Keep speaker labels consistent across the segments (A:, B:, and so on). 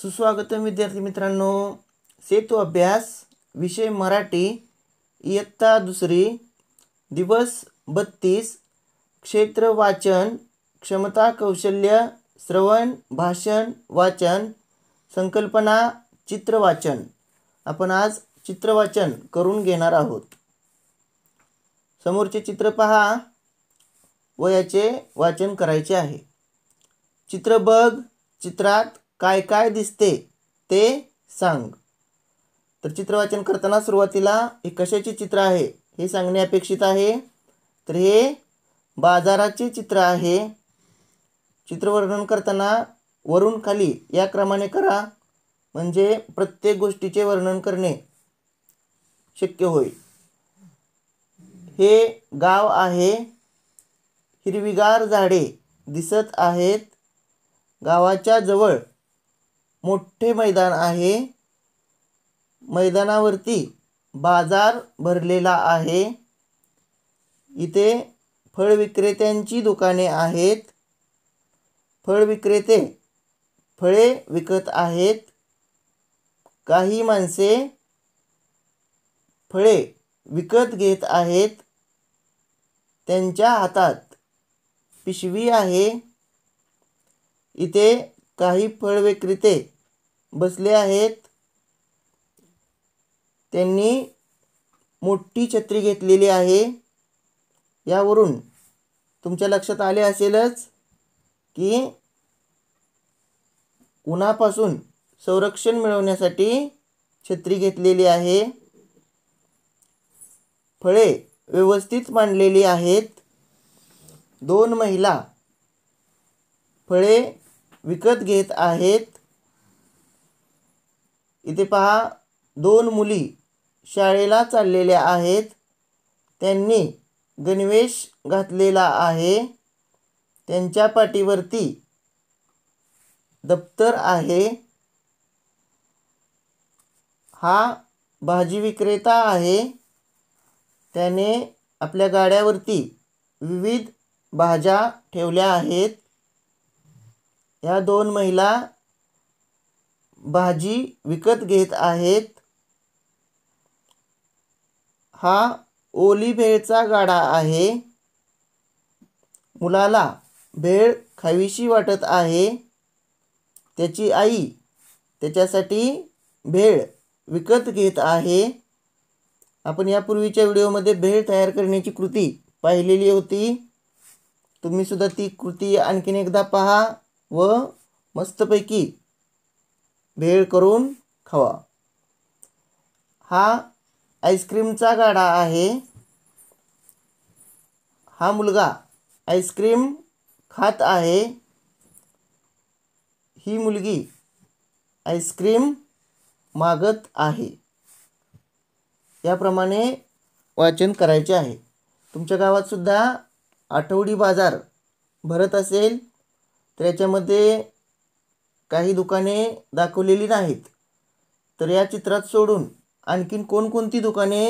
A: सुस्वागतम विद्यार्थी मित्रांनो सेतू अभ्यास विषय मराठी इयत्ता दुसरी दिवस बत्तीस क्षेत्र वाचन क्षमता कौशल्य श्रवण भाषण वाचन संकल्पना चित्रवाचन आपण आज चित्रवाचन करून घेणार आहोत समोरचे चित्र पहा व याचे वाचन करायचे आहे चित्र बघ चित्रात काय काय दिसते ते सांग तर चित्रवाचन करताना सुरुवातीला हे कशाचे चित्र आहे हे सांगणे अपेक्षित आहे तर हे बाजाराचे चित्र आहे चित्रवर्णन करताना वरून खाली या क्रमाने करा म्हणजे प्रत्येक गोष्टीचे वर्णन करणे शक्य होईल हे गाव आहे हिरवीगार झाडे दिसत आहेत गावाच्या जवळ मोठे मैदान आहे मैदानावरती बाजार भरलेला आहे इथे फळ विक्रेत्यांची दुकाने आहेत फळ विक्रेते फळे विकत आहेत काही माणसे फळे विकत घेत आहेत त्यांच्या हातात पिशवी आहे इथे काही फळ विक्रेते बसले आहेत त्यांनी मोठी छत्री घेतलेली आहे यावरून तुमच्या लक्षात आले असेलच की उन्हापासून संरक्षण मिळवण्यासाठी छत्री घेतलेली आहे फळे व्यवस्थित मांडलेली आहेत दोन महिला फळे विकत घेत आहेत इथे पहा दोन मुली शाळेला चाललेल्या आहेत त्यांनी गणवेश घातलेला आहे त्यांच्या पाठीवरती दप्तर आहे हा भाजी विक्रेता आहे त्याने आपल्या गाड्यावरती विविध भाज्या ठेवल्या आहेत या दोन महिला भाजी विकत घेत आहेत हा ओली भेळचा गाडा आहे मुलाला भेळ खावीशी वाटत आहे त्याची आई त्याच्यासाठी भेळ विकत घेत आहे आपण यापूर्वीच्या व्हिडिओमध्ये भेळ तयार करण्याची कृती पाहिलेली होती तुम्हीसुद्धा ती कृती आणखीन एकदा पहा व मस्तपैकी भेळ करून खावा हा आईस्क्रीमचा गाडा आहे हा मुलगा आईस्क्रीम खात आहे ही मुलगी आईस्क्रीम मागत आहे याप्रमाणे वाचन करायचे आहे तुमच्या गावातसुद्धा आठवडी बाजार भरत असेल तर याच्यामध्ये काही दुकाने दाखवलेली नाहीत तर या चित्रात सोडून आणखीन कोणकोणती दुकाने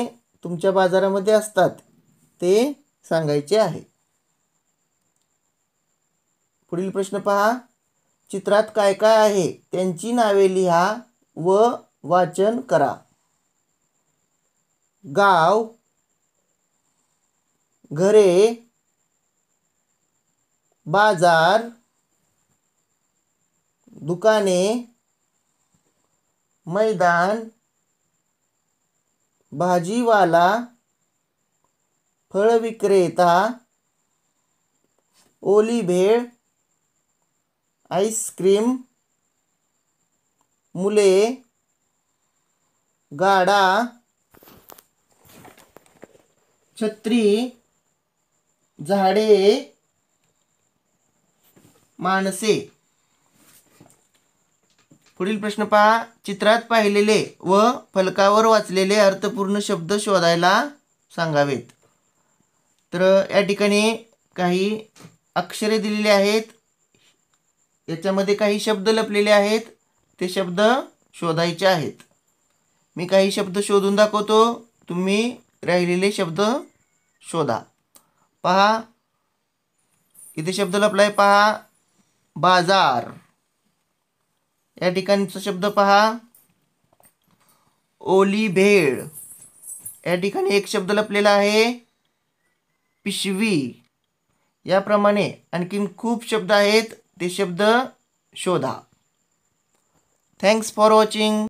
A: तुमच्या बाजारामध्ये असतात ते सांगायचे आहे पुढील प्रश्न पहा चित्रात काय काय आहे त्यांची नावे लिहा व वाचन करा गाव घरे बाजार दुकाने मैदान भाजीवाला फळ विक्रेता ओली भेळ आईस्क्रीम मुले गाडा छत्री झाडे मानसे, पुढील प्रश्न पहा चित्रात पाहिलेले व फलकावर वाचलेले अर्थपूर्ण शब्द शोधायला सांगावेत तर या ठिकाणी काही अक्षरे दिलेली आहेत याच्यामध्ये काही शब्द लपलेले आहेत ते शब्द शोधायचे आहेत मी काही शब्द शोधून दाखवतो तुम्ही राहिलेले शब्द शोधा पहा इथे शब्द लपलाय पहा बाजार या ठिकाणचा शब्द पहा ओली भेळ या ठिकाणी एक शब्द लपलेला आहे पिशवी याप्रमाणे आणखीन खूप शब्द आहेत ते शब्द शोधा थँक्स फॉर वॉचिंग